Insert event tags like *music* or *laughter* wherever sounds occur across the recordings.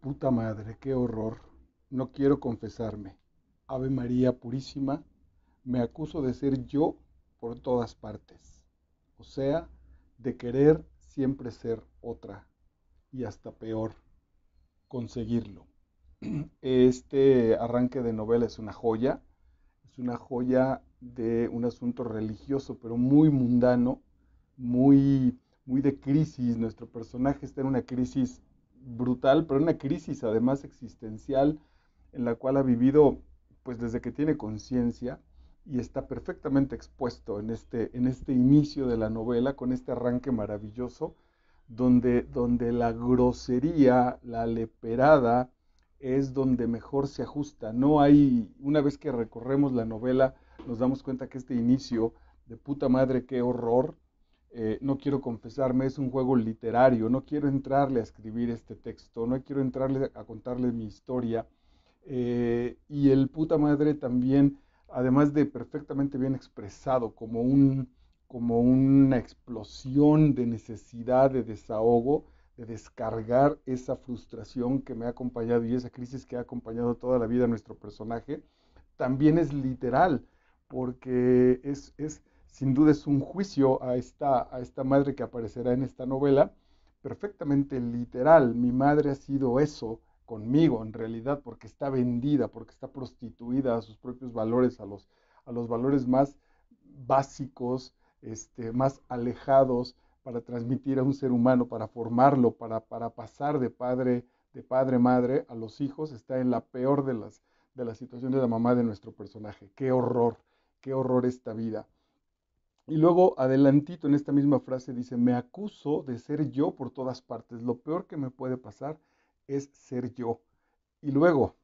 Puta madre, qué horror. No quiero confesarme. Ave María Purísima, me acuso de ser yo por todas partes. O sea, de querer siempre ser otra. Y hasta peor, conseguirlo. *clears throat* Este arranque de novela es una joya. Es una joya de un asunto religioso, pero muy mundano, muy, muy de crisis. Nuestro personaje está en una crisis brutal, pero una crisis además existencial en la cual ha vivido pues desde que tiene conciencia y está perfectamente expuesto en este, en este inicio de la novela con este arranque maravilloso donde, donde la grosería, la leperada es donde mejor se ajusta. No hay, una vez que recorremos la novela, nos damos cuenta que este inicio de puta madre, qué horror, eh, no quiero confesarme, es un juego literario, no quiero entrarle a escribir este texto, no quiero entrarle a contarle mi historia. Eh, y el puta madre también, además de perfectamente bien expresado, como, un, como una explosión de necesidad de desahogo, de descargar esa frustración que me ha acompañado y esa crisis que ha acompañado toda la vida a nuestro personaje, también es literal, porque es, es sin duda es un juicio a esta, a esta madre que aparecerá en esta novela, perfectamente literal. Mi madre ha sido eso conmigo, en realidad, porque está vendida, porque está prostituida a sus propios valores, a los, valores más básicos, este, más alejados para transmitir a un ser humano, para formarlo, para, pasar de padre, de padre madre a los hijos, está en la peor de las, de las situaciones de la mamá de nuestro personaje. Qué horror, qué horror esta vida. Y luego, adelantito en esta misma frase, dice, me acuso de ser yo por todas partes. Lo peor que me puede pasar es ser yo. Y luego,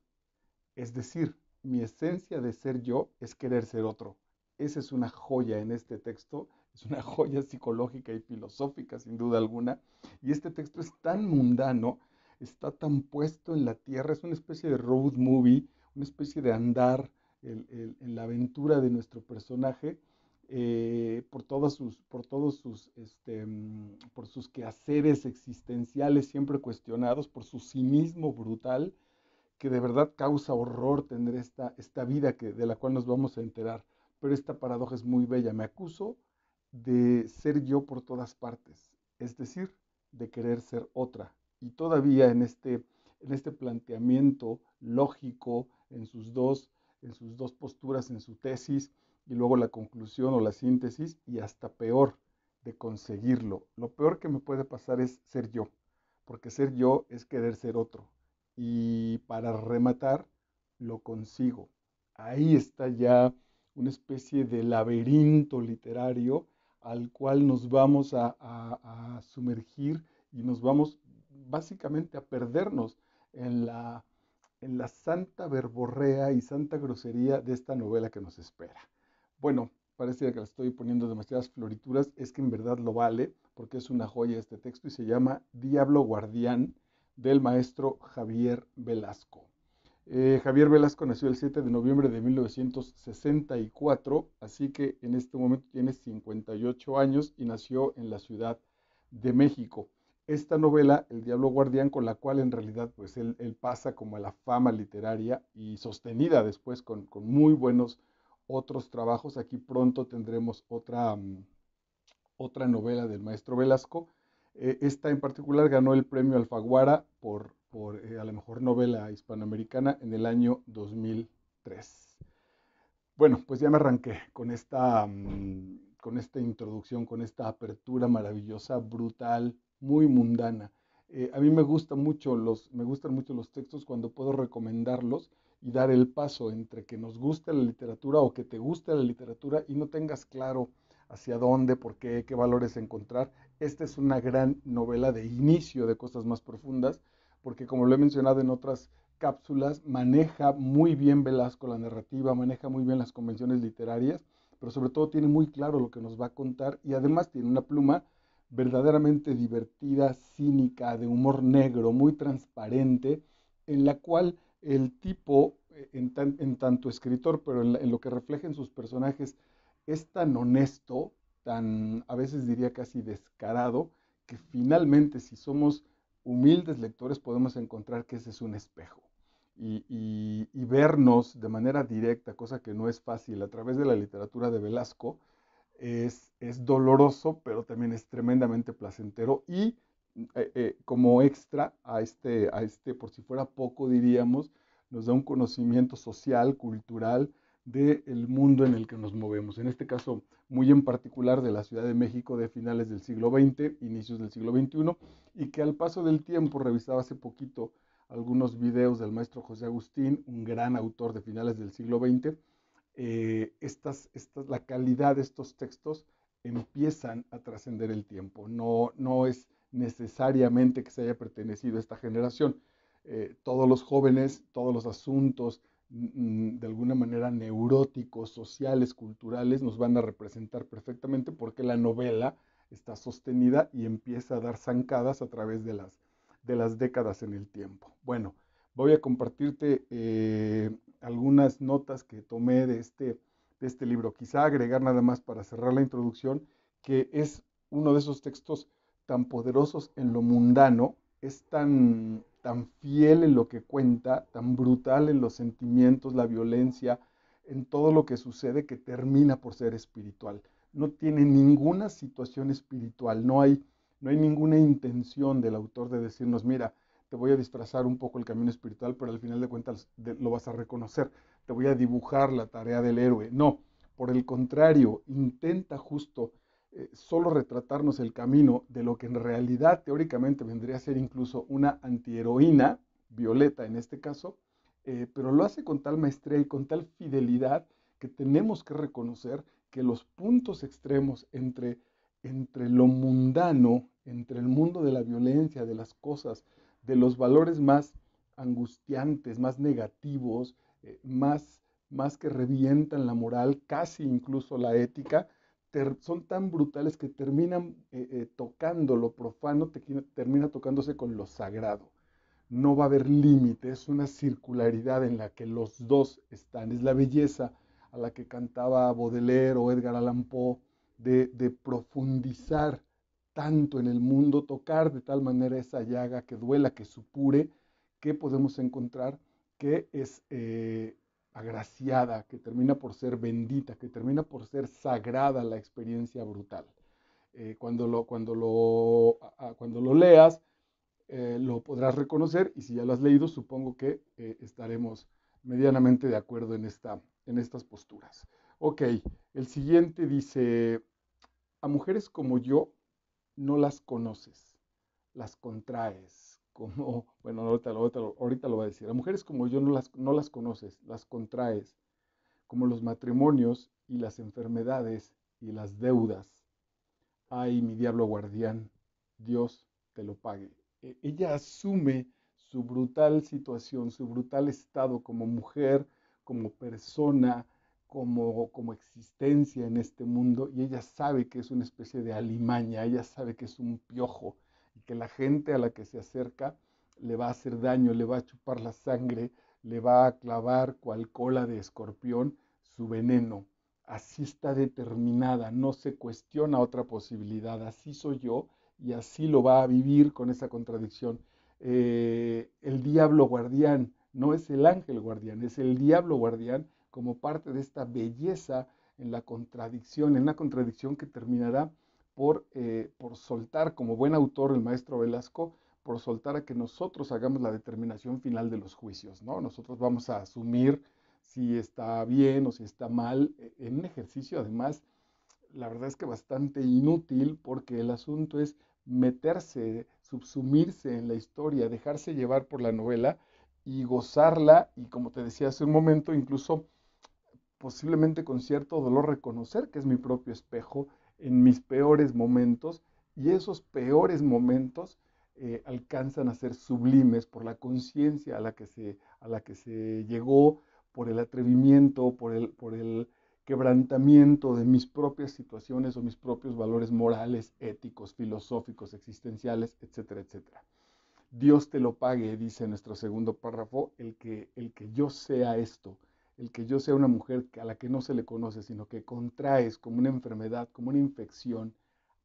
es decir, mi esencia de ser yo es querer ser otro. Esa es una joya en este texto, es una *laughs* joya psicológica y filosófica sin duda alguna. Y este texto es tan mundano, está tan puesto en la tierra, es una especie de road movie, una especie de andar en, la aventura de nuestro personaje eh, por todos sus, por todos sus, este, mm, por sus quehaceres existenciales siempre cuestionados, por su cinismo brutal, que de verdad causa horror tener esta, esta vida que, de la cual nos vamos a enterar. Pero esta paradoja es muy bella. Me acuso de ser yo por todas partes, es decir, de querer ser otra. Y todavía en este, en este planteamiento lógico, en sus dos, en sus dos posturas, en su tesis, y luego la conclusión o la síntesis y hasta peor de conseguirlo. Lo peor que me puede pasar es ser yo, porque ser yo es querer ser otro. Y para rematar, lo consigo. Ahí está ya una especie de laberinto literario al cual nos vamos a, sumergir y nos vamos básicamente a perdernos en la, en la santa verborrea y santa grosería de esta novela que nos espera bueno, parece que le estoy poniendo demasiadas florituras, es que en verdad lo vale, porque es una joya este texto y se llama Diablo Guardián del maestro Javier Velasco. Eh, Javier Velasco nació el 7 de noviembre de 1964, así que en este momento tiene 58 años y nació en la Ciudad de México. Esta novela, El Diablo Guardián, con la cual en realidad pues él, pasa como a la fama literaria y sostenida después con muy buenos otros trabajos. Aquí pronto tendremos otra, mm, otra novela del maestro Velasco. Eh, esta en particular ganó el premio Alfaguara por, eh, a la mejor novela hispanoamericana en el año 2003. Bueno, pues ya me arranqué con esta, mm, con esta introducción, con esta apertura maravillosa, brutal, muy mundana. Eh, a mí me, gusta mucho los, me gustan mucho los textos cuando puedo recomendarlos y dar el paso entre que nos guste la literatura o que te guste la literatura y no tengas claro hacia dónde, por qué, qué valores encontrar. Esta es una gran novela de inicio de cosas más profundas, porque como lo he mencionado en otras cápsulas, maneja muy bien Velasco la narrativa, maneja muy bien las convenciones literarias, pero sobre todo tiene muy claro lo que nos va a contar y además tiene una pluma verdaderamente divertida, cínica, de humor negro, muy transparente, en la cual el tipo, eh, en, tanto escritor, pero en, lo que refleja en sus personajes, es tan honesto, tan, a veces diría casi descarado, que finalmente si somos humildes lectores podemos encontrar que ese es un espejo. Y, vernos de manera directa, cosa que no es fácil, a través de la literatura de Velasco, es, es doloroso, pero también es tremendamente placentero y eh, eh, como extra a este, a este, por si fuera poco diríamos, nos da un conocimiento social, cultural del mundo en el que nos movemos. En este caso, muy en particular de la Ciudad de México de finales del siglo XX, inicios del siglo XXI, y que al paso del tiempo revisaba hace poquito algunos videos del maestro José Agustín, un gran autor de finales del siglo XX, eh, estas, estas, la calidad de estos textos empiezan a trascender el tiempo. No, no es necesariamente que se haya pertenecido a esta generación. Eh, todos los jóvenes, todos los asuntos mm, mm, de alguna manera neuróticos, sociales, culturales, nos van a representar perfectamente porque la novela está sostenida y empieza a dar zancadas a través de las, de las décadas en el tiempo. Bueno, voy a compartirte eh, algunas notas que tomé de este, de este libro. Quizá agregar nada más para cerrar la introducción, que es uno de esos textos tan poderosos en lo mundano, es tan, tan fiel en lo que cuenta, tan brutal en los sentimientos, la violencia, en todo lo que sucede que termina por ser espiritual. No tiene ninguna situación espiritual, no hay, no hay ninguna intención del autor de decirnos, mira, te voy a disfrazar un poco el camino espiritual, pero al final de cuentas lo vas a reconocer, te voy a dibujar la tarea del héroe. No, por el contrario, intenta justo eh, solo retratarnos el camino de lo que en realidad teóricamente vendría a ser incluso una antiheroína, Violeta en este caso, eh, pero lo hace con tal maestría y con tal fidelidad que tenemos que reconocer que los puntos extremos entre, entre lo mundano, entre el mundo de la violencia, de las cosas, de los valores más angustiantes, más negativos, eh, más que revientan la moral, casi incluso la ética, son tan brutales que terminan eh, eh, tocando lo profano, termina tocándose con lo sagrado. No va a haber límite, es una circularidad en la que los dos están. Es la belleza a la que cantaba Baudelaire o Edgar Allan Poe, de, profundizar tanto en el mundo, tocar de tal manera esa llaga que duela, que supure, que podemos encontrar que es eh, agraciada, que termina por ser bendita, que termina por ser sagrada la experiencia brutal. Eh, cuando, lo, cuando, lo, cuando lo leas, eh, lo podrás reconocer y si ya lo has leído, supongo que eh, estaremos medianamente de acuerdo en, esta, en estas posturas. Ok, el siguiente dice, a mujeres como yo no las conoces, las contraes, como, bueno, ahorita, lo va a decir, las mujeres como yo no las, conoces, las contraes, como los matrimonios y las enfermedades y las deudas. Ay, mi diablo guardián, Dios te lo pague. E, ella asume su brutal situación, su brutal estado como mujer, como persona, como, como existencia en este mundo, y ella sabe que es una especie de alimaña, ella sabe que es un piojo, y que la gente a la que se acerca le va a hacer daño, le va a chupar la sangre, le va a clavar cual cola de escorpión su veneno. Así está determinada, no se cuestiona otra posibilidad, así soy yo y así lo va a vivir con esa contradicción. Eh, el diablo guardián no es el ángel guardián, es el diablo guardián como parte de esta belleza en la contradicción, en la contradicción que terminará eh, por, soltar, como buen autor el maestro Velasco, por soltar a que nosotros hagamos la determinación final de los juicios, ¿no? Nosotros vamos a asumir si está bien o si está mal, eh, en un ejercicio además, la verdad es que bastante inútil porque el asunto es meterse, subsumirse en la historia, dejarse llevar por la novela y gozarla y como te decía hace un momento, incluso posiblemente con cierto dolor reconocer que es mi propio espejo en mis peores momentos y esos peores momentos eh, alcanzan a ser sublimes por la conciencia a, la que se, a la que se llegó, por el atrevimiento, por el, por el quebrantamiento de mis propias situaciones o mis propios valores morales, éticos, filosóficos, existenciales, etcétera, etcétera. Dios te lo pague, dice nuestro segundo párrafo, el que, el que yo sea esto, el que yo sea una mujer a la que no se le conoce, sino que contraes como una enfermedad, como una infección,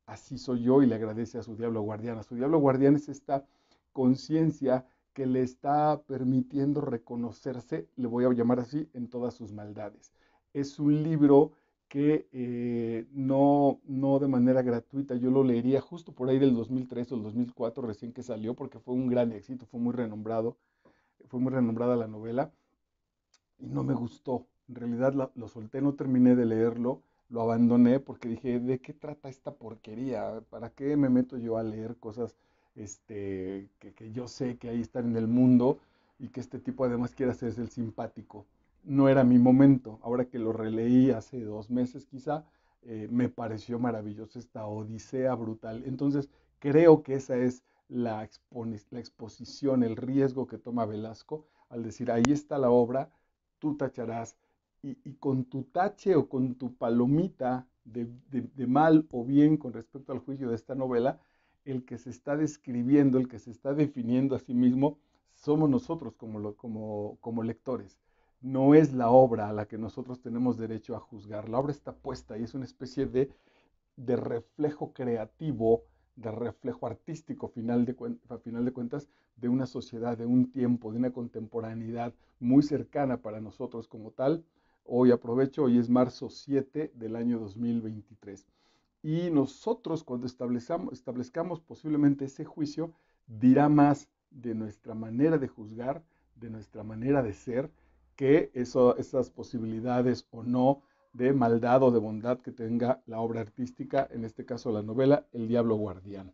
así soy yo y le agradece a su diablo guardián. A su diablo guardián es esta conciencia que le está permitiendo reconocerse, le voy a llamar así, en todas sus maldades. Es un libro que eh, no, no de manera gratuita, yo lo leería justo por ahí del 2003 o el 2004 recién que salió, porque fue un gran éxito, fue muy renombrado, fue muy renombrada la novela y no me gustó. En realidad lo solté, no terminé de leerlo, lo abandoné porque dije, ¿de qué trata esta porquería? ¿Para qué me meto yo a leer cosas este, que, yo sé que ahí están en el mundo y que este tipo además quiere hacerse el simpático? No era mi momento. Ahora que lo releí hace dos meses quizá, eh, me pareció maravillosa esta odisea brutal. Entonces, creo que esa es la exposición, el riesgo que toma Velasco al decir, ahí está la obra, tú tacharás. Y, con tu tache o con tu palomita de, mal o bien con respecto al juicio de esta novela, el que se está describiendo, el que se está definiendo a sí mismo, somos nosotros como, lectores. No es la obra a la que nosotros tenemos derecho a juzgar. La obra está puesta y es una especie de reflejo creativo de reflejo artístico, final de, a final de cuentas, de una sociedad, de un tiempo, de una contemporaneidad muy cercana para nosotros como tal. Hoy aprovecho, hoy es marzo 7 del año 2023. Y nosotros cuando establezcamos, establezcamos posiblemente ese juicio, dirá más de nuestra manera de juzgar, de nuestra manera de ser, que eso, esas posibilidades o no de maldad o de bondad que tenga la obra artística, en este caso la novela El Diablo Guardián.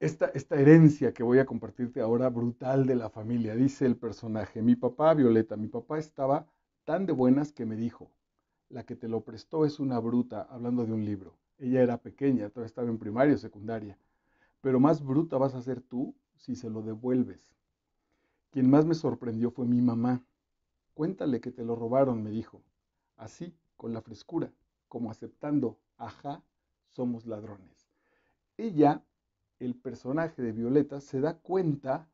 Esta, herencia que voy a compartirte ahora, brutal de la familia, dice el personaje, mi papá, Violeta, mi papá estaba tan de buenas que me dijo, la que te lo prestó es una bruta, hablando de un libro. Ella era pequeña, todavía estaba en primaria o secundaria, pero más bruta vas a ser tú si se lo devuelves. Quien más me sorprendió fue mi mamá. Cuéntale que te lo robaron, me dijo. Así, con la frescura, como aceptando, ajá, somos ladrones. Ella, el personaje de Violeta, se da cuenta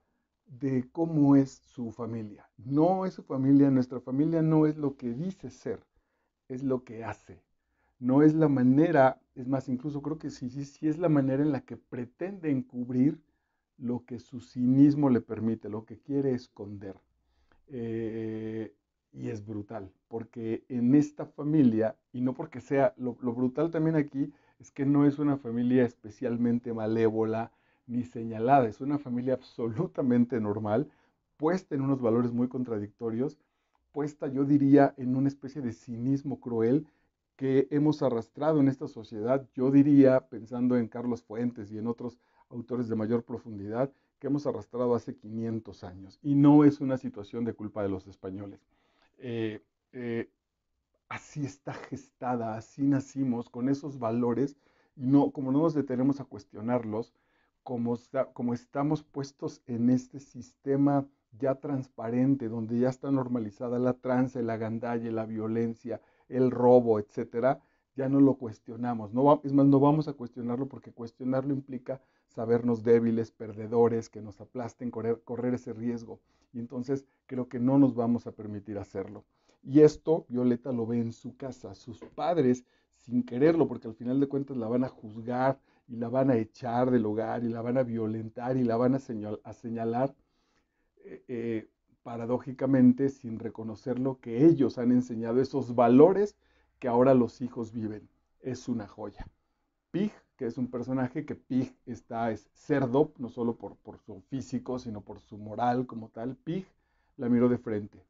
de cómo es su familia. No es su familia, nuestra familia no es lo que dice ser, es lo que hace. No es la manera, es más, incluso creo que sí, sí, sí es la manera en la que pretende encubrir lo que su cinismo le permite, lo que quiere esconder. Eh, y es brutal, porque en esta familia, y no porque sea, lo, brutal también aquí es que no es una familia especialmente malévola ni señalada, es una familia absolutamente normal, puesta en unos valores muy contradictorios, puesta yo diría en una especie de cinismo cruel que hemos arrastrado en esta sociedad, yo diría, pensando en Carlos Fuentes y en otros autores de mayor profundidad, que hemos arrastrado hace 500 años. Y no es una situación de culpa de los españoles. Eh, eh, así está gestada, así nacimos, con esos valores, y no, como no nos detenemos a cuestionarlos, como, como estamos puestos en este sistema ya transparente, donde ya está normalizada la tranza, la gandalle la violencia, el robo, etcétera, ya no lo cuestionamos. No es más, no vamos a cuestionarlo porque cuestionarlo implica sabernos débiles, perdedores, que nos aplasten, correr ese riesgo. Y entonces creo que no nos vamos a permitir hacerlo. Y esto Violeta lo ve en su casa, sus padres, sin quererlo, porque al final de cuentas la van a juzgar y la van a echar del hogar y la van a violentar y la van a, señalar, eh, eh, paradójicamente, sin reconocer lo que ellos han enseñado, esos valores que ahora los hijos viven. Es una joya. Pig, que es un personaje que Pig está, es cerdo, no solo por su físico, sino por su moral como tal. Pig la miró de frente,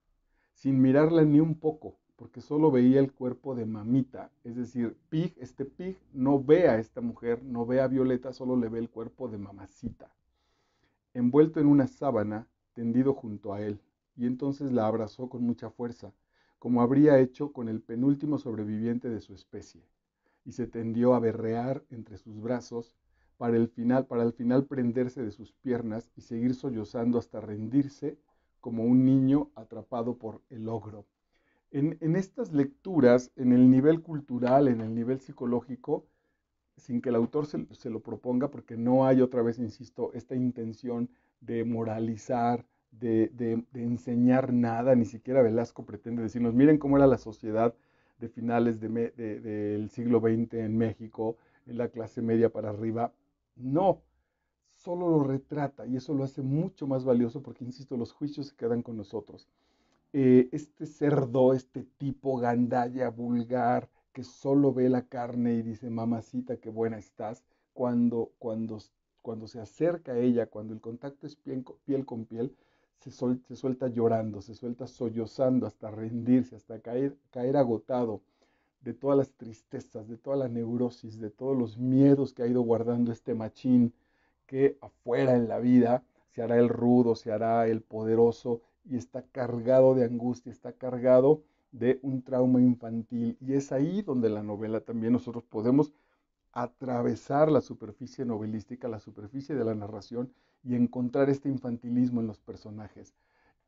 sin mirarla ni un poco, porque solo veía el cuerpo de mamita. Es decir, Pig, este Pig no ve a esta mujer, no ve a Violeta, solo le ve el cuerpo de mamacita, envuelto en una sábana, tendido junto a él, y entonces la abrazó con mucha fuerza, como habría hecho con el penúltimo sobreviviente de su especie, y se tendió a berrear entre sus brazos para el final, para al final prenderse de sus piernas y seguir sollozando hasta rendirse como un niño atrapado por el logro. En, estas lecturas, en el nivel cultural, en el nivel psicológico, sin que el autor se, lo proponga, porque no hay otra vez, insisto, esta intención de moralizar, de, enseñar nada, ni siquiera Velasco pretende decirnos, miren cómo era la sociedad de finales del siglo XX en México, en la clase media para arriba. No, solo lo retrata y eso lo hace mucho más valioso porque, insisto, los juicios se quedan con nosotros. Eh, este cerdo, este tipo gandalla vulgar que solo ve la carne y dice, mamacita, qué buena estás, cuando, cuando, cuando se acerca a ella, cuando el contacto es piel, piel con piel, se, se, suelta llorando, se suelta sollozando hasta rendirse, hasta caer, caer agotado de todas las tristezas, de toda la neurosis, de todos los miedos que ha ido guardando este machín que afuera en la vida se hará el rudo, se hará el poderoso y está cargado de angustia, está cargado de un trauma infantil. Y es ahí donde la novela también nosotros podemos atravesar la superficie novelística, la superficie de la narración y encontrar este infantilismo en los personajes.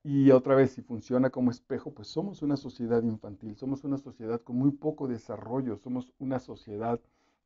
Y otra vez, si funciona como espejo, pues somos una sociedad infantil, somos una sociedad con muy poco desarrollo, somos una sociedad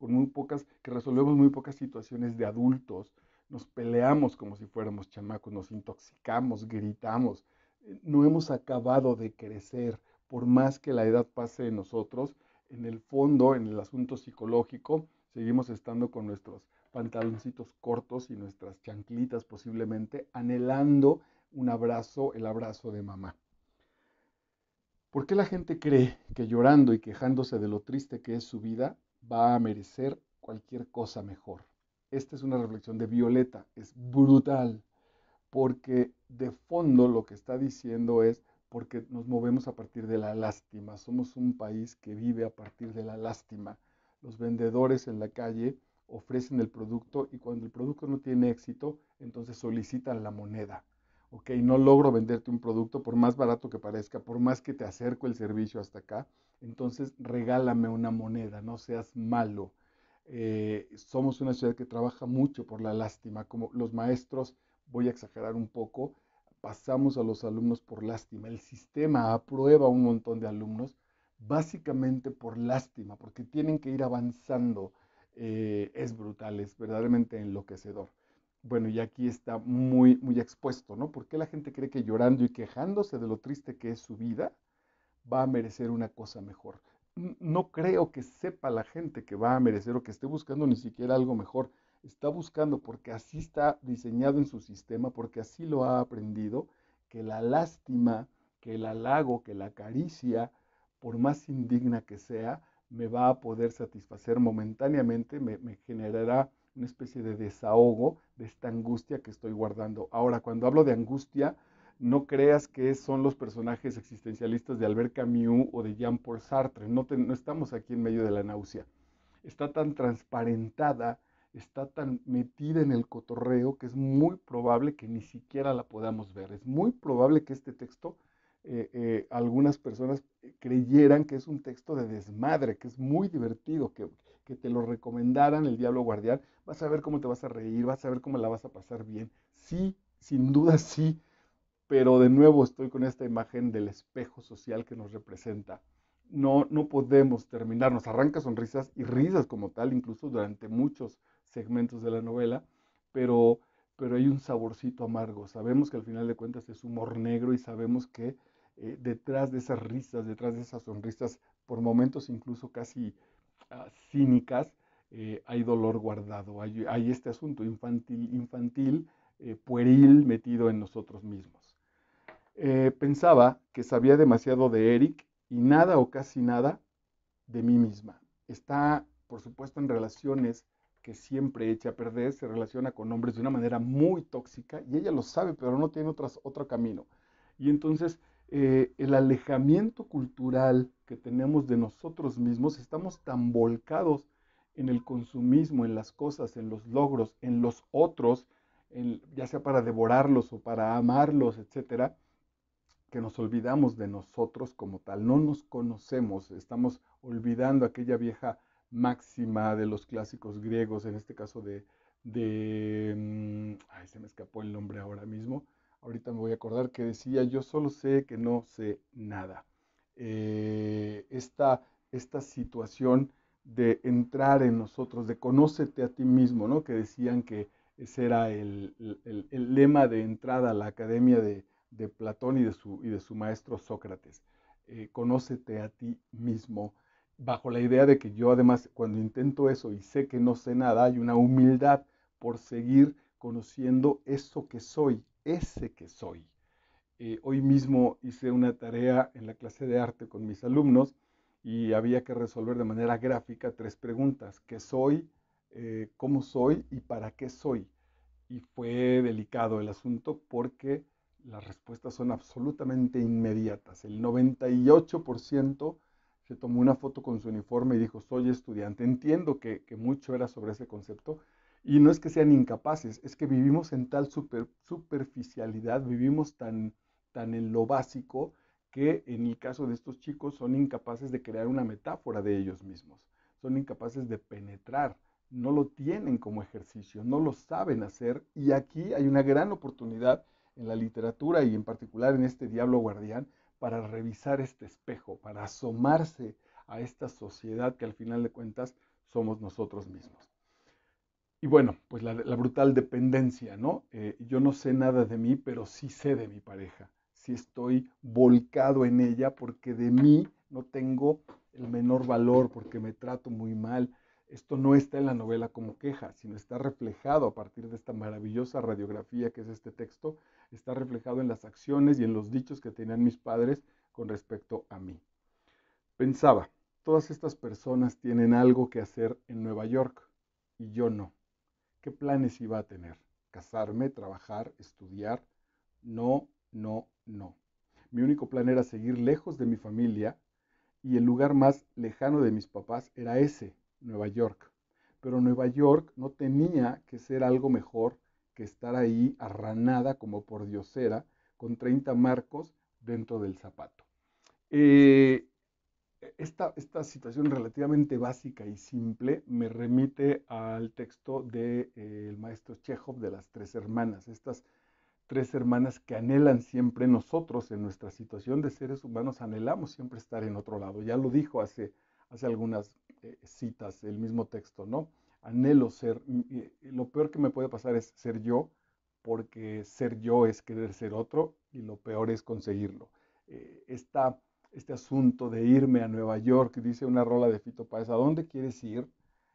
muy pocas, que resolvemos muy pocas situaciones de adultos, nos peleamos como si fuéramos chamacos, nos intoxicamos, gritamos, eh, no hemos acabado de crecer, por más que la edad pase en nosotros, en el fondo, en el asunto psicológico, seguimos estando con nuestros pantaloncitos cortos y nuestras chanclitas posiblemente, anhelando un abrazo, el abrazo de mamá. ¿Por qué la gente cree que llorando y quejándose de lo triste que es su vida va a merecer cualquier cosa mejor. Esta es una reflexión de Violeta, es brutal, porque de fondo lo que está diciendo es, porque nos movemos a partir de la lástima, somos un país que vive a partir de la lástima. Los vendedores en la calle ofrecen el producto y cuando el producto no tiene éxito, entonces solicitan la moneda ok, no logro venderte un producto por más barato que parezca, por más que te acerco el servicio hasta acá, entonces regálame una moneda, no seas malo. Eh, somos una ciudad que trabaja mucho por la lástima, como los maestros, voy a exagerar un poco, pasamos a los alumnos por lástima, el sistema aprueba un montón de alumnos básicamente por lástima, porque tienen que ir avanzando. Eh, es brutal, es verdaderamente enloquecedor bueno, y aquí está muy, muy expuesto, ¿no? ¿Por qué la gente cree que llorando y quejándose de lo triste que es su vida va a merecer una cosa mejor? No creo que sepa la gente que va a merecer o que esté buscando ni siquiera algo mejor. Está buscando porque así está diseñado en su sistema, porque así lo ha aprendido, que la lástima, que el halago, que la caricia, por más indigna que sea, me va a poder satisfacer momentáneamente, me generará una especie de desahogo de esta angustia que estoy guardando. Ahora, cuando hablo de angustia, no creas que son los personajes existencialistas de Albert Camus o de Jean-Paul Sartre. No, no estamos aquí en medio de la náusea. Está tan transparentada, está tan metida en el cotorreo que es muy probable que ni siquiera la podamos ver. Es muy probable que este texto eh, eh, algunas personas creyeran que es un texto de desmadre, que es muy divertido, que, que te lo recomendaran el Diablo Guardián, vas a ver cómo te vas a reír, vas a ver cómo la vas a pasar bien. Sí, sin duda sí, pero de nuevo estoy con esta imagen del espejo social que nos representa. No, no podemos terminar, nos arranca sonrisas y risas como tal, incluso durante muchos segmentos de la novela, pero, pero hay un saborcito amargo. Sabemos que al final de cuentas es humor negro y sabemos que eh, detrás de esas risas, detrás de esas sonrisas, por momentos incluso casi Ah, cínicas, eh, hay dolor guardado, hay, este asunto infantil, infantil eh, pueril metido en nosotros mismos. Eh, pensaba que sabía demasiado de Eric y nada o casi nada de mí misma. Está, por supuesto, en relaciones que siempre echa a perder, se relaciona con hombres de una manera muy tóxica y ella lo sabe, pero no tiene otro camino. Y entonces eh, el alejamiento cultural que tenemos de nosotros mismos, estamos tan volcados en el consumismo, en las cosas, en los logros, en los otros, ya sea para devorarlos o para amarlos, etcétera, que nos olvidamos de nosotros como tal, no nos conocemos, estamos olvidando aquella vieja máxima de los clásicos griegos, en este caso de, de mm, ay, se me escapó el nombre ahora mismo, Ahorita me voy a acordar que decía, yo solo sé que no sé nada. Eh, esta, situación de entrar en nosotros, de conócete a ti mismo, ¿no? Que decían que ese era el, lema de entrada a la academia de, Platón y de su, y de su maestro Sócrates. Eh, conócete a ti mismo, bajo la idea de que yo además cuando intento eso y sé que no sé nada, hay una humildad por seguir conociendo eso que soy, ese que soy. Eh, hoy mismo hice una tarea en la clase de arte con mis alumnos y había que resolver de manera gráfica tres preguntas. ¿Qué soy? Eh, ¿Cómo soy? ¿Y para qué soy? Y fue delicado el asunto porque las respuestas son absolutamente inmediatas. El 98% se tomó una foto con su uniforme y dijo, soy estudiante. Entiendo que mucho era sobre ese concepto, y no es que sean incapaces, es que vivimos en tal superficialidad, vivimos tan, tan en lo básico que en el caso de estos chicos son incapaces de crear una metáfora de ellos mismos, son incapaces de penetrar, no lo tienen como ejercicio, no lo saben hacer y aquí hay una gran oportunidad en la literatura y en particular en este Diablo Guardián para revisar este espejo, para asomarse a esta sociedad que al final de cuentas somos nosotros mismos y bueno, pues la, brutal dependencia, ¿no? Eh, yo no sé nada de mí, pero sí sé de mi pareja, sí estoy volcado en ella porque de mí no tengo el menor valor, porque me trato muy mal. Esto no está en la novela como queja, sino está reflejado a partir de esta maravillosa radiografía que es este texto, está reflejado en las acciones y en los dichos que tenían mis padres con respecto a mí. Pensaba, todas estas personas tienen algo que hacer en Nueva York y yo no qué planes iba a tener. Casarme, trabajar, estudiar. No, no, no. Mi único plan era seguir lejos de mi familia y el lugar más lejano de mis papás era ese, Nueva York. Pero Nueva York no tenía que ser algo mejor que estar ahí arranada como por diosera con 30 marcos dentro del zapato. Eh, e-, esta, situación relativamente básica y simple me remite al texto del de, eh, maestro Chekhov de las tres hermanas, estas tres hermanas que anhelan siempre nosotros en nuestra situación de seres humanos, anhelamos siempre estar en otro lado. Ya lo dijo hace, hace algunas eh, citas el mismo texto, ¿no? Anhelo ser, lo peor que me puede pasar es ser yo, porque ser yo es querer ser otro y lo peor es conseguirlo. Eh, esta este asunto de irme a Nueva York, dice una rola de Fito Páez, ¿a dónde quieres ir?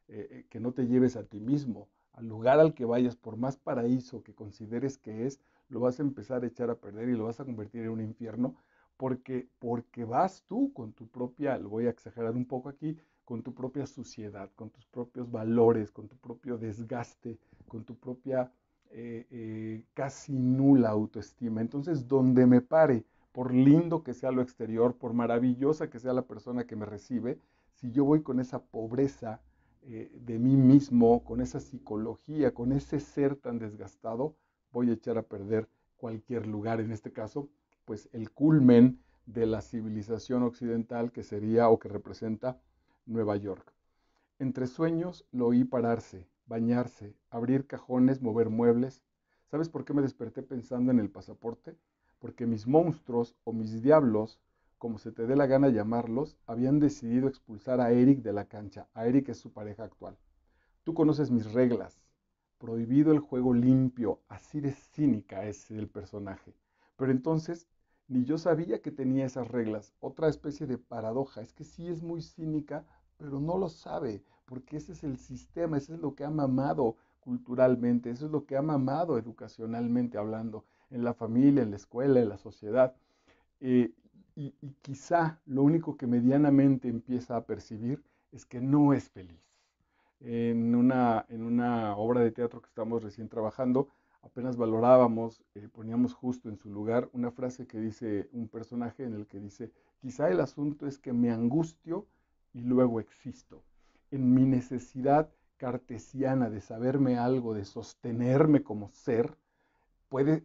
Eh, eh, que no te lleves a ti mismo, al lugar al que vayas, por más paraíso que consideres que es, lo vas a empezar a echar a perder y lo vas a convertir en un infierno, porque, porque vas tú con tu propia, lo voy a exagerar un poco aquí, con tu propia suciedad, con tus propios valores, con tu propio desgaste, con tu propia eh, casi nula autoestima. Entonces, donde me pare, por lindo que sea lo exterior, por maravillosa que sea la persona que me recibe, si yo voy con esa pobreza eh, de mí mismo, con esa psicología, con ese ser tan desgastado, voy a echar a perder cualquier lugar, en este caso, pues el culmen de la civilización occidental que sería o que representa Nueva York. Entre sueños lo oí pararse, bañarse, abrir cajones, mover muebles. ¿Sabes por qué me desperté pensando en el pasaporte? porque mis monstruos o mis diablos, como se te dé la gana llamarlos, habían decidido expulsar a Eric de la cancha. A Eric es su pareja actual. Tú conoces mis reglas. Prohibido el juego limpio. Así de cínica es el personaje. Pero entonces, ni yo sabía que tenía esas reglas. Otra especie de paradoja. Es que sí es muy cínica, pero no lo sabe, porque ese es el sistema, ese es lo que ha mamado culturalmente, eso es lo que ha mamado educacionalmente hablando en la familia, en la escuela, en la sociedad. Eh, y, quizá lo único que medianamente empieza a percibir es que no es feliz. En una, obra de teatro que estamos recién trabajando, apenas valorábamos, eh, poníamos justo en su lugar una frase que dice un personaje en el que dice, quizá el asunto es que me angustio y luego existo. En mi necesidad cartesiana de saberme algo, de sostenerme como ser, puede,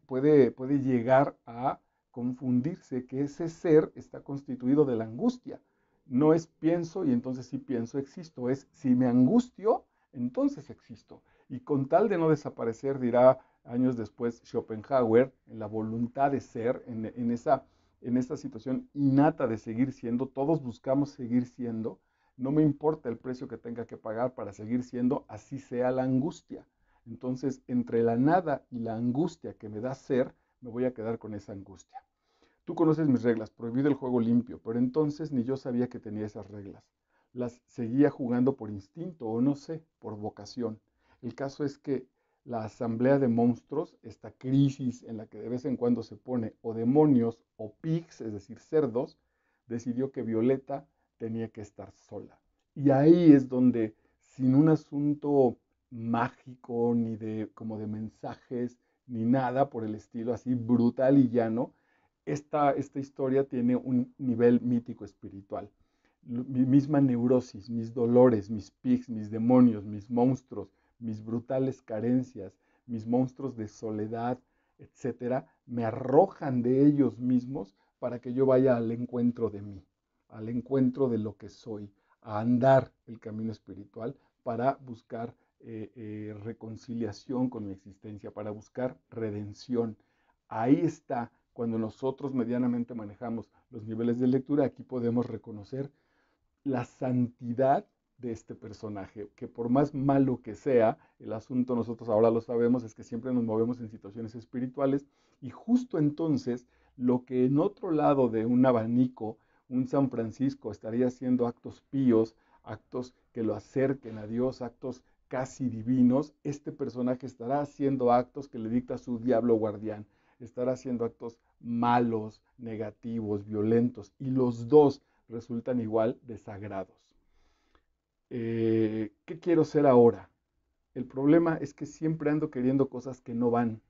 llegar a confundirse que ese ser está constituido de la angustia. No es pienso y entonces si pienso existo, es si me angustio, entonces existo. Y con tal de no desaparecer, dirá años después Schopenhauer, en la voluntad de ser, en, en esa, en situación innata de seguir siendo, todos buscamos seguir siendo, no me importa el precio que tenga que pagar para seguir siendo, así sea la angustia. Entonces, entre la nada y la angustia que me da ser, me voy a quedar con esa angustia. Tú conoces mis reglas, prohibido el juego limpio, pero entonces ni yo sabía que tenía esas reglas. Las seguía jugando por instinto o no sé, por vocación. El caso es que la asamblea de monstruos, esta crisis en la que de vez en cuando se pone o demonios o pigs, es decir, cerdos, decidió que Violeta tenía que estar sola. Y ahí es donde, sin un asunto mágico, ni de como de mensajes, ni nada por el estilo, así brutal y llano. Esta, esta historia tiene un nivel mítico espiritual. Mi misma neurosis, mis dolores, mis pigs, mis demonios, mis monstruos, mis brutales carencias, mis monstruos de soledad, etcétera, me arrojan de ellos mismos para que yo vaya al encuentro de mí, al encuentro de lo que soy, a andar el camino espiritual para buscar eh, eh, reconciliación con la existencia, para buscar redención. Ahí está, cuando nosotros medianamente manejamos los niveles de lectura, aquí podemos reconocer la santidad de este personaje, que por más malo que sea, el asunto nosotros ahora lo sabemos, es que siempre nos movemos en situaciones espirituales y justo entonces lo que en otro lado de un abanico, un San Francisco estaría haciendo actos píos, actos que lo acerquen a Dios, actos casi divinos, este personaje estará haciendo actos que le dicta su diablo guardián, estará haciendo actos malos, negativos, violentos, y los dos resultan igual desagrados. Eh, ¿Qué quiero ser ahora? El problema es que siempre ando queriendo cosas que no van.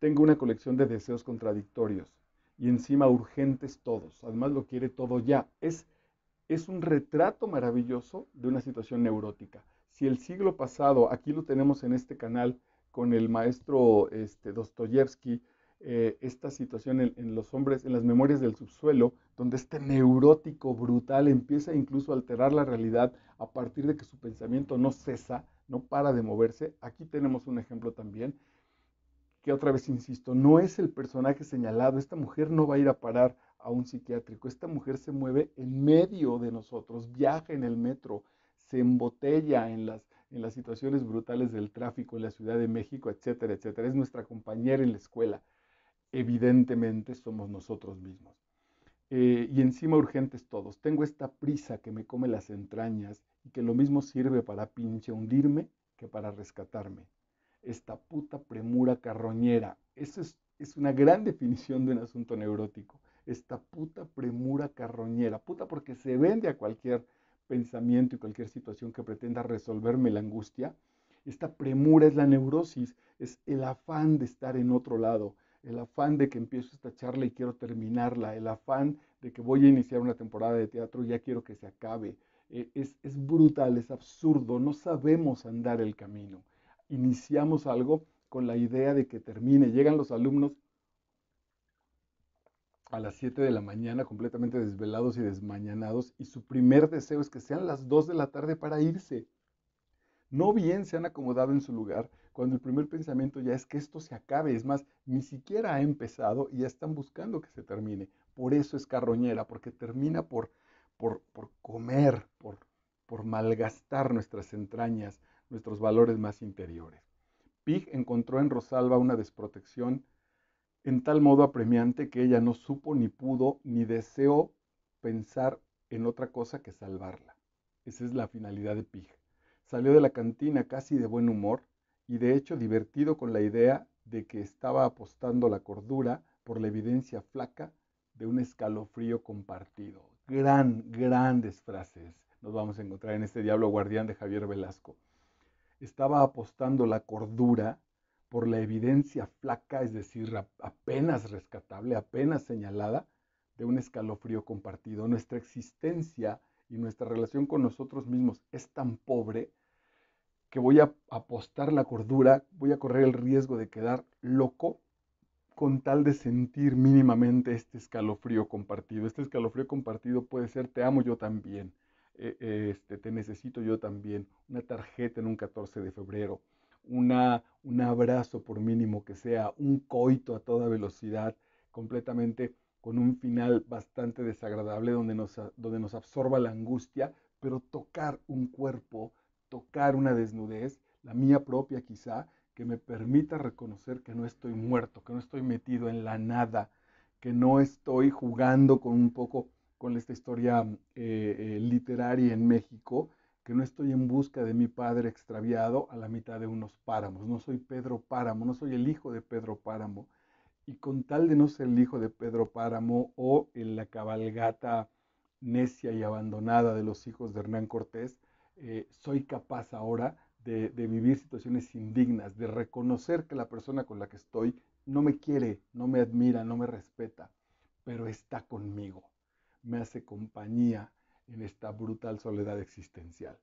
Tengo una colección de deseos contradictorios y encima urgentes todos. Además lo quiere todo ya. Es, es un retrato maravilloso de una situación neurótica. Si el siglo pasado, aquí lo tenemos en este canal con el maestro este, Dostoyevsky, eh, esta situación en, los hombres, en las memorias del subsuelo, donde este neurótico brutal empieza incluso a alterar la realidad a partir de que su pensamiento no cesa, no para de moverse. Aquí tenemos un ejemplo también, que otra vez insisto, no es el personaje señalado, esta mujer no va a ir a parar a un psiquiátrico, esta mujer se mueve en medio de nosotros, viaja en el metro, se embotella en las, en las situaciones brutales del tráfico en la Ciudad de México, etcétera, etcétera. Es nuestra compañera en la escuela. Evidentemente somos nosotros mismos. Eh, y encima urgentes todos. Tengo esta prisa que me come las entrañas y que lo mismo sirve para pinche hundirme que para rescatarme. Esta puta premura carroñera. Eso es, es una gran *laughs* definición de un asunto neurótico. Esta puta premura carroñera. Puta porque se vende a cualquier pensamiento y cualquier situación que pretenda resolverme la angustia. Esta premura es la neurosis, es el afán de estar en otro lado, el afán de que empiezo esta charla y quiero terminarla, el afán de que voy a iniciar una temporada de teatro y ya quiero que se acabe. Eh, es, es brutal, es absurdo, no sabemos andar el camino. Iniciamos algo con la idea de que termine, llegan los alumnos a las 7 de la mañana completamente desvelados y desmañanados y su primer deseo es que sean las 2 de la tarde para irse. No bien se han acomodado en su lugar cuando el primer pensamiento ya es que esto se acabe, es más, ni siquiera ha empezado y ya están buscando que se termine. Por eso es carroñera, porque termina por, por, comer, por, por malgastar nuestras entrañas, nuestros valores más interiores. Pig encontró en Rosalba una desprotección en tal modo apremiante que ella no supo ni pudo ni deseó pensar en otra cosa que salvarla. Esa es la finalidad de Pig. Salió de la cantina casi de buen humor y de hecho divertido con la idea de que estaba apostando la cordura por la evidencia flaca de un escalofrío compartido. Gran, grandes frases nos vamos a encontrar en este Diablo Guardián de Javier Velasco. Estaba apostando la cordura por la evidencia flaca, es decir, apenas rescatable, apenas señalada, de un escalofrío compartido. Nuestra existencia y nuestra relación con nosotros mismos es tan pobre que voy a apostar la cordura, voy a correr el riesgo de quedar loco con tal de sentir mínimamente este escalofrío compartido. Este escalofrío compartido puede ser te amo yo también, eh, eh, este, te necesito yo también, una tarjeta en un 14 de febrero, un abrazo por mínimo que sea, un coito a toda velocidad, completamente con un final bastante desagradable donde nos, absorba la angustia, pero tocar un cuerpo, tocar una desnudez, la mía propia quizá, que me permita reconocer que no estoy muerto, que no estoy metido en la nada, que no estoy jugando con un poco con esta historia eh, eh, literaria en México, que no estoy en busca de mi padre extraviado a la mitad de unos páramos. No soy Pedro Páramo, no soy el hijo de Pedro Páramo. Y con tal de no ser el hijo de Pedro Páramo o en la cabalgata necia y abandonada de los hijos de Hernán Cortés, eh, soy capaz ahora de vivir situaciones indignas, de reconocer que la persona con la que estoy no me quiere, no me admira, no me respeta, pero está conmigo, me hace compañía, en esta brutal soledad existencial.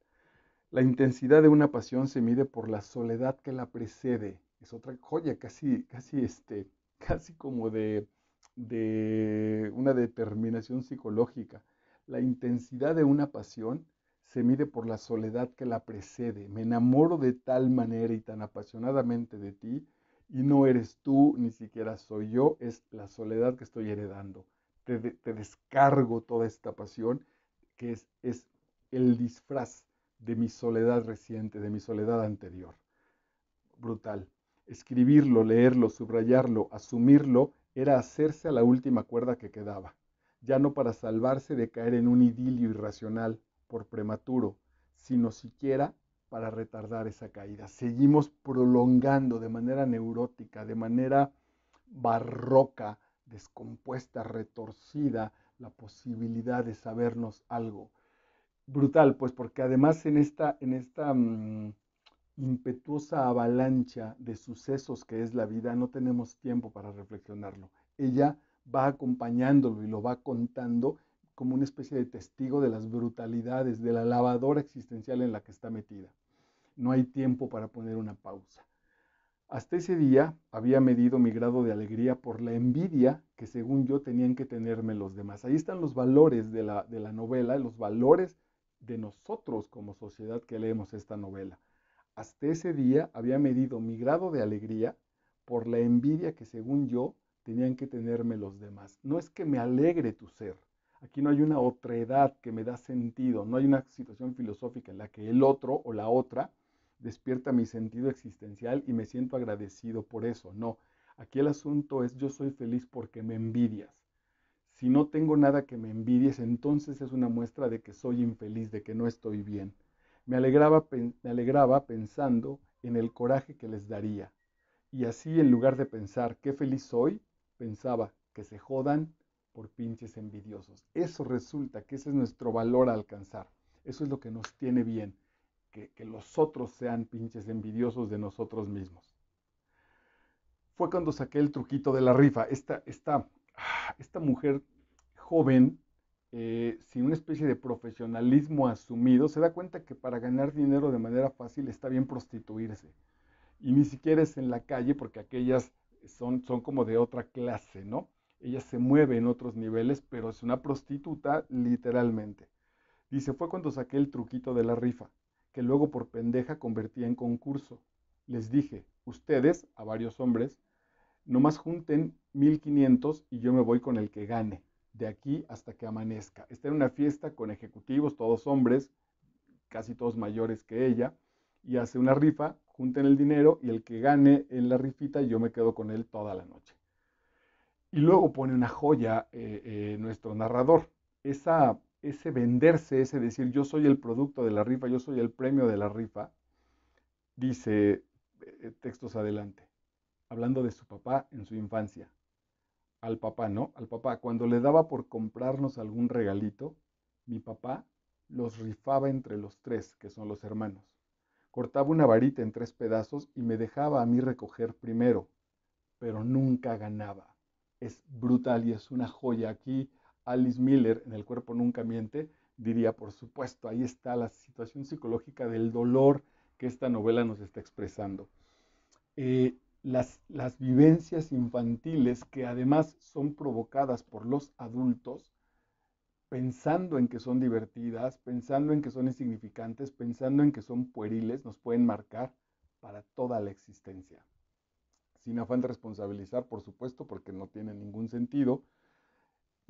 La intensidad de una pasión se mide por la soledad que la precede. Es otra joya, casi, casi, este, *laughs* casi como de, de una determinación psicológica. La intensidad de una pasión se mide por la soledad que la precede. Me enamoro de tal manera y tan apasionadamente de ti y no eres tú, ni siquiera soy yo, es la soledad que estoy heredando. Te, te descargo toda esta pasión que es, es el disfraz de mi soledad reciente, de mi soledad anterior. Brutal. Escribirlo, leerlo, subrayarlo, asumirlo, era hacerse a la última cuerda que quedaba, ya no para salvarse de caer en un idilio irracional por prematuro, sino siquiera para retardar esa caída. Seguimos prolongando de manera neurótica, de manera barroca, descompuesta, retorcida, la posibilidad de sabernos algo. Brutal, pues, porque además en esta, en esta mm, impetuosa avalancha de sucesos que es la vida, no tenemos tiempo para reflexionarlo. Ella va acompañándolo y lo va contando como una especie de testigo de las brutalidades, de la lavadora existencial en la que está metida. No hay tiempo para poner una pausa. Hasta ese día había medido mi grado de alegría por la envidia que según yo tenían que tenerme los demás. Ahí están los valores de la, de la novela, los valores de nosotros como sociedad que leemos esta novela. Hasta ese día había medido mi grado de alegría por la envidia que según yo tenían que tenerme los demás. No es que me alegre tu ser. Aquí no hay una otredad que me da sentido, no hay una situación filosófica en la que el otro o la otra despierta mi sentido existencial y me siento agradecido por eso. No, aquí el asunto es yo soy feliz porque me envidias. Si no tengo nada que me envidies, entonces es una muestra de que soy infeliz, de que no estoy bien. Me alegraba, me alegraba pensando en el coraje que les daría. Y así, en lugar de pensar qué feliz soy, pensaba que se jodan por pinches envidiosos. Eso resulta que ese es nuestro valor a alcanzar. Eso es lo que nos tiene bien que, los otros sean pinches envidiosos de nosotros mismos. Fue cuando saqué el truquito de la rifa. Esta, esta, ah, esta mujer joven, eh, sin una especie de profesionalismo asumido, se da cuenta que para ganar dinero de manera fácil está bien prostituirse. Y ni siquiera es en la calle, porque aquellas son, son como de otra clase, ¿no? Ella se mueve en otros niveles, pero es una prostituta literalmente. Dice, fue cuando saqué el truquito de la rifa que luego por pendeja convertía en concurso. Les dije, ustedes, a varios hombres, nomás junten 1500 y yo me voy con el que gane, de aquí hasta que amanezca. Está en una fiesta con ejecutivos, todos hombres, casi todos mayores que ella, y hace una rifa, junten el dinero y el que gane en la rifita yo me quedo con él toda la noche. Y luego pone una joya eh, eh, nuestro narrador. Esa ese venderse, ese decir yo soy el producto de la rifa, yo soy el premio de la rifa, dice eh, textos adelante, hablando de su papá en su infancia. Al papá, ¿no? Al papá, cuando le daba por comprarnos algún regalito, mi papá los rifaba entre los tres, que son los hermanos. Cortaba una varita en tres pedazos y me dejaba a mí recoger primero, pero nunca ganaba. Es brutal y es una joya aquí Alice Miller en El cuerpo nunca miente, diría, por supuesto, ahí está la situación psicológica del dolor que esta novela nos está expresando. Eh, las, las vivencias infantiles que además son provocadas por los adultos, pensando en que son divertidas, pensando en que son insignificantes, pensando en que son pueriles, nos pueden marcar para toda la existencia. Sin afán de responsabilizar, por supuesto, porque no tiene ningún sentido,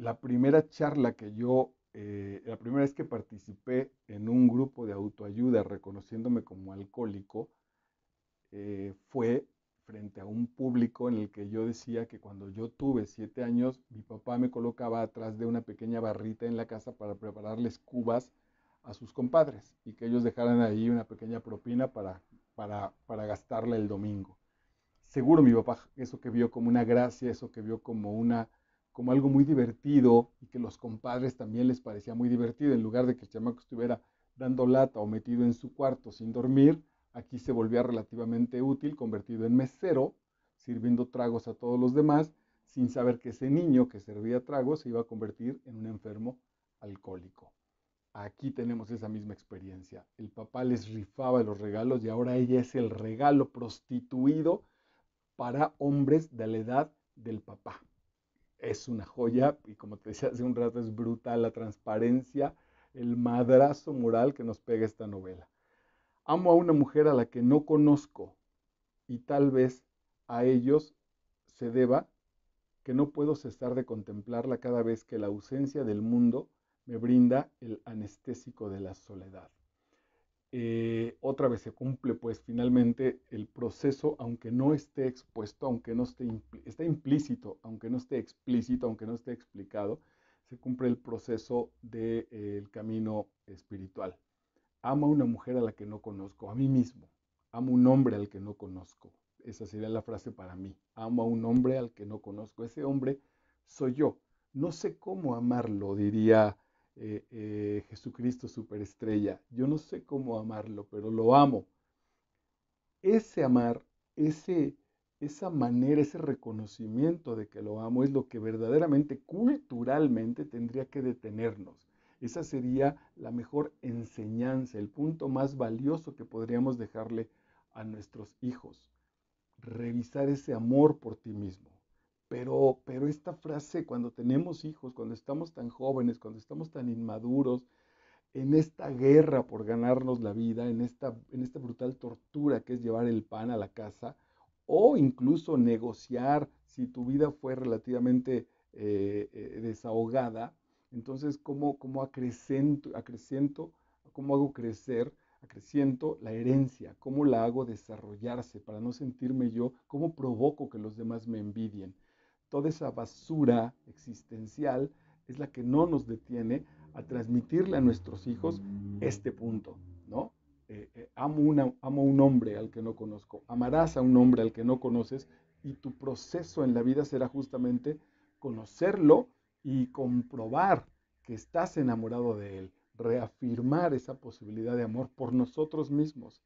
la primera charla que yo, eh, la primera vez que participé en un grupo de autoayuda reconociéndome como alcohólico, eh, fue frente a un público en el que yo decía que cuando yo tuve siete años, mi papá me colocaba atrás de una pequeña barrita en la casa para prepararles cubas a sus compadres y que ellos dejaran ahí una pequeña propina para, para, para gastarla el domingo. Seguro mi papá eso que vio como una gracia, eso que vio como una como algo muy divertido y que los compadres también les parecía muy divertido, en lugar de que el chamaco estuviera dando lata o metido en su cuarto sin dormir, aquí se volvía relativamente útil, convertido en mesero, sirviendo tragos a todos los demás, sin saber que ese niño que servía tragos se iba a convertir en un enfermo alcohólico. Aquí tenemos esa misma experiencia. El papá les rifaba los regalos y ahora ella es el regalo prostituido para hombres de la edad del papá es una joya y como te decía hace un rato es brutal la transparencia, el madrazo moral que nos pega esta novela. Amo a una mujer a la que no conozco y tal vez a ellos se deba que no puedo cesar de contemplarla cada vez que la ausencia del mundo me brinda el anestésico de la soledad. Eh, otra vez se cumple pues finalmente el proceso, aunque no esté expuesto, aunque no esté está implícito, aunque no esté explícito, aunque no esté explicado, se cumple el proceso del eh, camino espiritual. Amo a una mujer a la que no conozco, a mí mismo. Amo a un hombre al que no conozco. Esa sería la frase para mí. Amo a un hombre al que no conozco. Ese hombre soy yo. No sé cómo amarlo, diría eh, eh, Jesucristo superestrella. Yo no sé cómo amarlo, pero lo amo. Ese amar, ese, esa manera, ese reconocimiento de que lo amo es lo que verdaderamente, culturalmente, tendría que detenernos. Esa sería la mejor enseñanza, el punto más valioso que podríamos dejarle a nuestros hijos. Revisar ese amor por ti mismo. Pero, esta frase, cuando tenemos hijos, cuando estamos tan jóvenes, cuando estamos tan inmaduros, en esta guerra por ganarnos la vida, en esta, en esta brutal tortura que es llevar el pan a la casa, o incluso negociar si tu vida fue relativamente eh, eh, desahogada, entonces cómo, cómo acrecento, acrecento, cómo hago crecer, acreciento la herencia, cómo la hago desarrollarse para no sentirme yo, cómo provoco que los demás me envidien toda esa basura existencial es la que no nos detiene a transmitirle a nuestros hijos este punto, ¿no? Eh, eh, amo, a amo un hombre al que no conozco, amarás a un hombre al que no conoces y tu proceso en la vida será justamente conocerlo y comprobar que estás enamorado de él, reafirmar esa posibilidad de amor por nosotros mismos.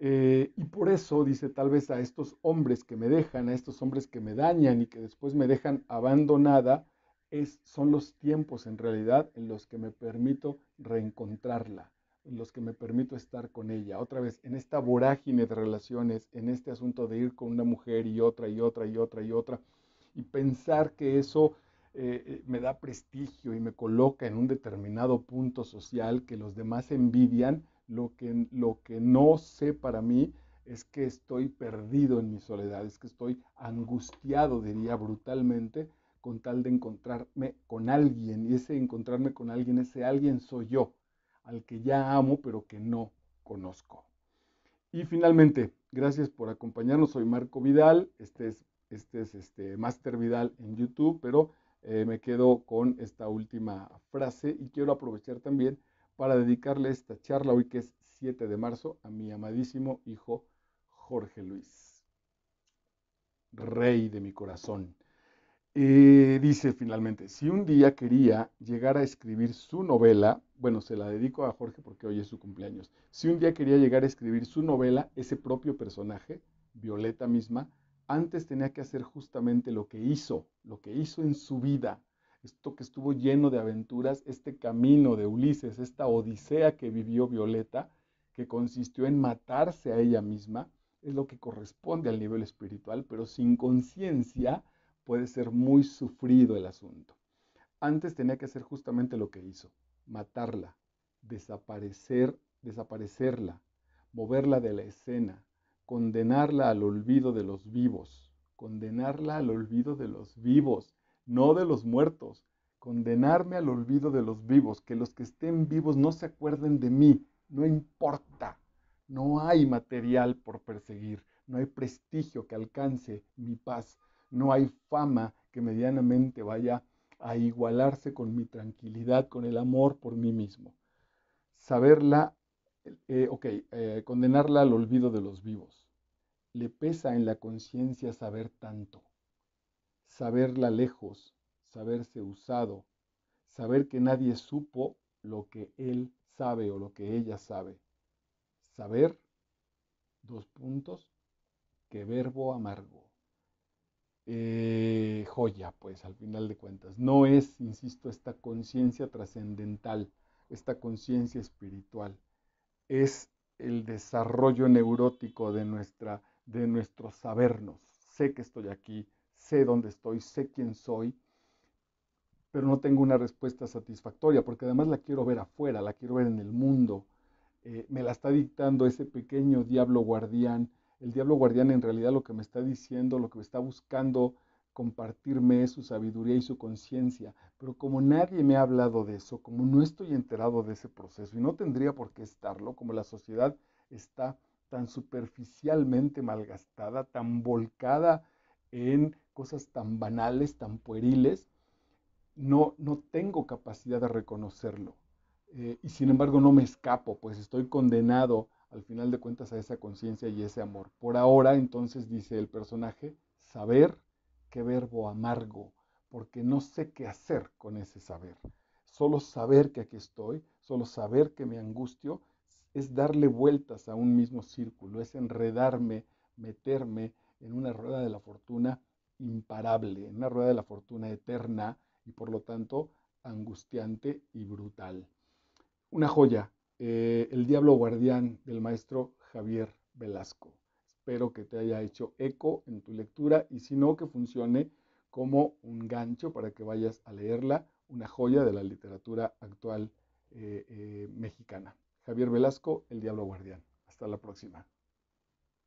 Eh, y por eso dice tal vez a estos hombres que me dejan, a estos hombres que me dañan y que después me dejan abandonada, es, son los tiempos en realidad en los que me permito reencontrarla, en los que me permito estar con ella. Otra vez, en esta vorágine de relaciones, en este asunto de ir con una mujer y otra y otra y otra y otra, y pensar que eso eh, eh, me da prestigio y me coloca en un determinado punto social que los demás envidian, lo que, lo que no sé para mí es que estoy perdido en mi soledad, es que estoy angustiado, diría brutalmente, con tal de encontrarme con alguien. Y ese encontrarme con alguien, ese alguien soy yo, al que ya amo, pero que no conozco. Y finalmente, gracias por acompañarnos. Soy Marco Vidal. Este es, este es este Master Vidal en YouTube, pero eh, me quedo con esta última frase y quiero aprovechar también para dedicarle esta charla hoy que es 7 de marzo a mi amadísimo hijo Jorge Luis, rey de mi corazón. Eh, dice finalmente, si un día quería llegar a escribir su novela, bueno, se la dedico a Jorge porque hoy es su cumpleaños, si un día quería llegar a escribir su novela, ese propio personaje, Violeta misma, antes tenía que hacer justamente lo que hizo, lo que hizo en su vida, esto que estuvo lleno de aventuras, este camino de Ulises, esta odisea que vivió Violeta, que consistió en matarse a ella misma, es lo que corresponde al nivel espiritual, pero sin conciencia puede ser muy sufrido el asunto. Antes tenía que hacer justamente lo que hizo, matarla, desaparecer, desaparecerla, moverla de la escena, condenarla al olvido de los vivos, condenarla al olvido de los vivos no de los muertos, condenarme al olvido de los vivos, que los que estén vivos no se acuerden de mí, no importa, no hay material por perseguir, no hay prestigio que alcance mi paz, no hay fama que medianamente vaya a igualarse con mi tranquilidad, con el amor por mí mismo. Saberla, eh, ok, eh, condenarla al olvido de los vivos. Le pesa en la conciencia saber tanto saberla lejos, saberse usado, saber que nadie supo lo que él sabe o lo que ella sabe. Saber, dos puntos, que verbo amargo. Eh, joya, pues al final de cuentas. No es, insisto, esta conciencia trascendental, esta conciencia espiritual. Es el desarrollo neurótico de, nuestra, de nuestro sabernos. Sé que estoy aquí, sé dónde estoy, sé quién soy, pero no tengo una respuesta satisfactoria, porque además la quiero ver afuera, la quiero ver en el mundo. Eh, me la está dictando ese pequeño diablo guardián. El diablo guardián en realidad lo que me está diciendo, lo que me está buscando compartirme es su sabiduría y su conciencia. Pero como nadie me ha hablado de eso, como no estoy enterado de ese proceso y no tendría por qué estarlo, como la sociedad está tan superficialmente malgastada, tan volcada en cosas tan banales, tan pueriles, no, no tengo capacidad de reconocerlo. Eh, y sin embargo no me escapo, pues estoy condenado al final de cuentas a esa conciencia y ese amor. Por ahora, entonces, dice el personaje, saber, qué verbo amargo, porque no sé qué hacer con ese saber. Solo saber que aquí estoy, solo saber que me angustio, es darle vueltas a un mismo círculo, es enredarme, meterme en una rueda de la fortuna imparable, en una rueda de la fortuna eterna y por lo tanto angustiante y brutal. Una joya, eh, El Diablo Guardián del maestro Javier Velasco. Espero que te haya hecho eco en tu lectura y si no, que funcione como un gancho para que vayas a leerla, una joya de la literatura actual eh, eh, mexicana. Javier Velasco, El Diablo Guardián. Hasta la próxima.